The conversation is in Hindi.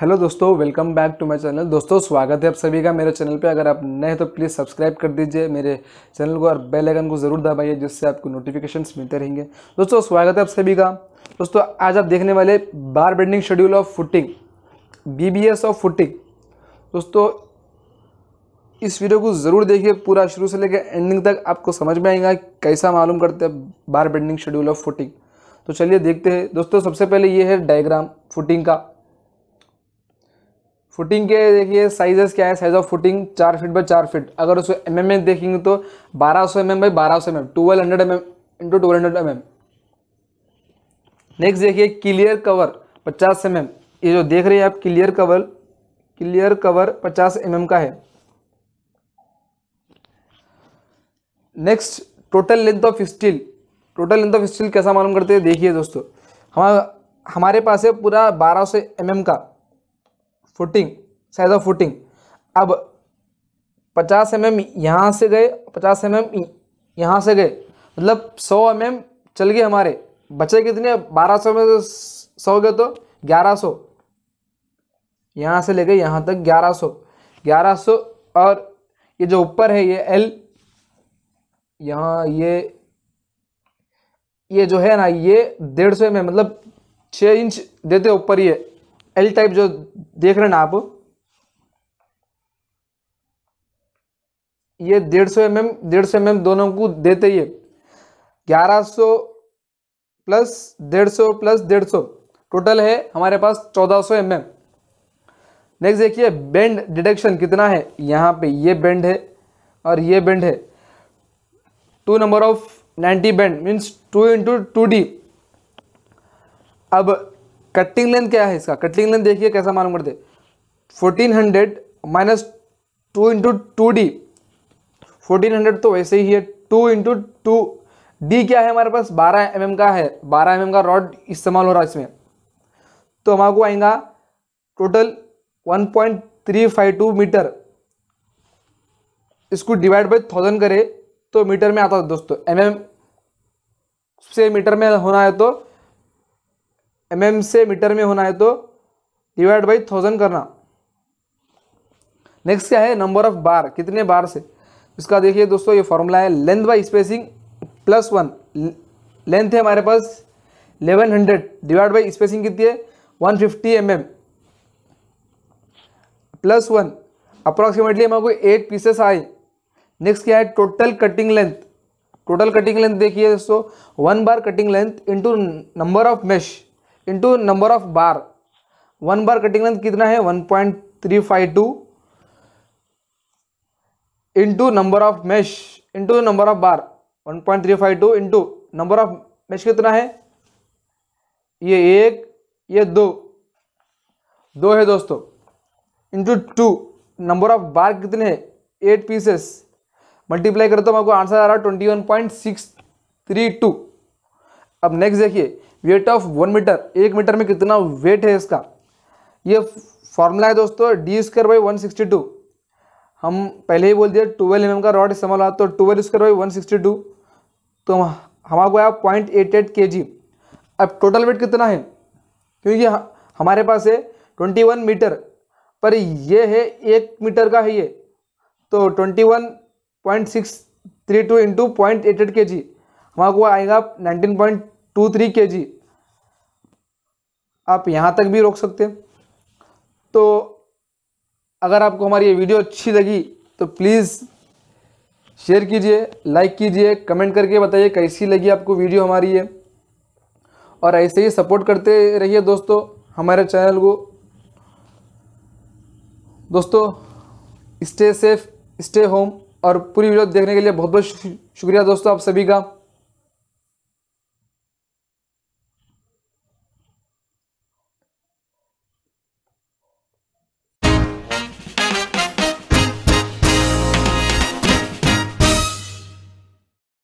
हेलो दोस्तों welcome back to my channel दोस्तों स्वागत है आप सभी का मेरे चैनल पे अगर आप नए हैं तो प्लीज़ सब्सक्राइब कर दीजिए मेरे चैनल को और बेल आइकन को ज़रूर दबाइए जिससे आपको नोटिफिकेशंस मिलते रहेंगे दोस्तों स्वागत है आप सभी का दोस्तों आज आप देखने वाले bar bending schedule of footing B of footing दोस्तों इस वीडियो को ज़रूर देखिए पूरा शुरू से लेकर एंडिंग तक आपको समझ में आएगा कैसा मालूम करते हैं bar bending schedule of footing तो चलिए देखते हैं दोस्तों सबसे पहले ये है डायग्राम फुटिंग का फुटिंग के देखिए साइजेस क्या है साइज ऑफ फुटिंग चार फीट बाई चार फीट अगर उसको एम एम में देखेंगे तो बारह सौ एम एम बाई बारह सौ M M twelve hundred M M into twelve hundred M M next देखिए क्लियर कवर पचास एम एम ये जो देख रहे हैं आप क्लियर कवर क्लियर कवर पचास एम एम का है next total length of steel total length of steel कैसा मालूम करते हैं देखिए दोस्तों हम हमारे पास है पूरा बारह सौ एम एम का फुटिंग साइज ऑफ फुटिंग अब पचास एम mm एम यहाँ से गए पचास एम mm एम यहाँ से गए मतलब सौ एम mm एम चल गए हमारे बचे कितने बारह सौ में सौ गए तो ग्यारह सौ यहाँ से ले गए यहाँ तक ग्यारह सौ ग्यारह और ये जो ऊपर है ये एल यहाँ ये ये जो है ना ये डेढ़ सौ एम मतलब छः इंच देते ऊपर ये एल टाइप जो देख रहे हैं ना आप ये डेढ़ सौ एम एम डेढ़ सौ एम एम दोनों को देते ही ग्यारह सौ प्लस डेढ़ सौ प्लस डेढ़ सौ टोटल है हमारे पास चौदह सौ एम एम नेक्स्ट देखिए बेंड डिडक्शन कितना है यहाँ पे ये बेंड है और ये बेंड है two number of ninety bend means two into two D अब कटिंग लेंथ क्या है इसका कटिंग लेंथ देखिए कैसा मालूम करते fourteen hundred minus two into two D fourteen hundred तो वैसे ही है टू इंटू टू डी क्या है हमारे पास बारह एम mm का है बारह एम mm का रॉड इस्तेमाल हो रहा है इसमें तो हमारे आएगा total one point three five two meter इसको डिवाइड बाई थाउजेंड करें तो मीटर में आता है दोस्तों एम mm से मीटर में होना है तो एम से मीटर में होना है तो डिवाइड बाई थाउजेंड करना नेक्स्ट क्या है नंबर ऑफ बार कितने बार से इसका देखिए दोस्तों ये फॉर्मूला है length by spacing plus one length है हमारे पास 1100 हंड्रेड डिवाइड बाई स्पेसिंग कितनी है 150 fifty M M plus one approximately हमारे को एट पीसेस आए नेक्स्ट क्या है total cutting length total cutting length देखिए दोस्तों one bar cutting length into number of mesh into number of bar one bar cutting length कितना है one point three five two into number of mesh into number of bar one point three five two into number of mesh कितना है ये एक ये दो दो है दोस्तों into two number of bar कितने हैं एट पीसेस मल्टीप्लाई करता हूँ आपको आंसर आ रहा है twenty one point six three two अब नेक्स्ट देखिए वेट ऑफ वन मीटर एक मीटर में कितना वेट है इसका ये फॉर्मूला है दोस्तों D square by one sixty two हम पहले ही बोल दिया ट्वेल्व एम का रॉड इस्तेमाल हुआ तो twelve square by one sixty two तो हमारे को आया पॉइंट एट एट के जी अब टोटल वेट कितना है क्योंकि हमारे पास है ट्वेंटी वन मीटर पर ये है एक मीटर का है ये तो twenty one point six three two into point eight eight K G हमारे को आएगा नाइनटीन पॉइंट टू थ्री के जी आप यहाँ तक भी रोक सकते हैं तो अगर आपको हमारी ये वीडियो अच्छी लगी तो प्लीज़ शेयर कीजिए लाइक कीजिए कमेंट करके बताइए कैसी लगी आपको वीडियो हमारी ये और ऐसे ही सपोर्ट करते रहिए दोस्तों हमारे चैनल को दोस्तों स्टे सेफ स्टे होम और पूरी वीडियो देखने के लिए बहुत बहुत शुक्रिया दोस्तों आप सभी का